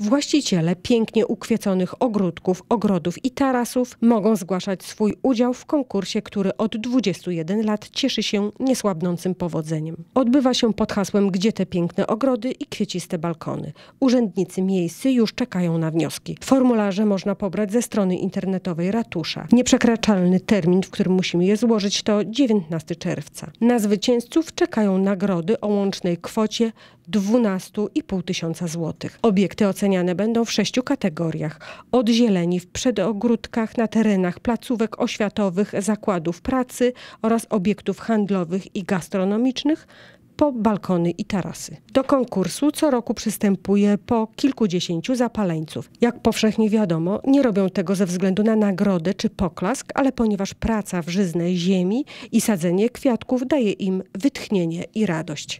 Właściciele pięknie ukwieconych ogródków, ogrodów i tarasów mogą zgłaszać swój udział w konkursie, który od 21 lat cieszy się niesłabnącym powodzeniem. Odbywa się pod hasłem Gdzie te piękne ogrody i kwieciste balkony. Urzędnicy miejscy już czekają na wnioski. Formularze można pobrać ze strony internetowej ratusza. Nieprzekraczalny termin, w którym musimy je złożyć to 19 czerwca. Na zwycięzców czekają nagrody o łącznej kwocie 12,5 tysiąca złotych. Obiekty oceniane będą w sześciu kategoriach. Od zieleni w przedogródkach na terenach placówek oświatowych, zakładów pracy oraz obiektów handlowych i gastronomicznych, po balkony i tarasy. Do konkursu co roku przystępuje po kilkudziesięciu zapaleńców. Jak powszechnie wiadomo, nie robią tego ze względu na nagrodę czy poklask, ale ponieważ praca w żyznej ziemi i sadzenie kwiatków daje im wytchnienie i radość.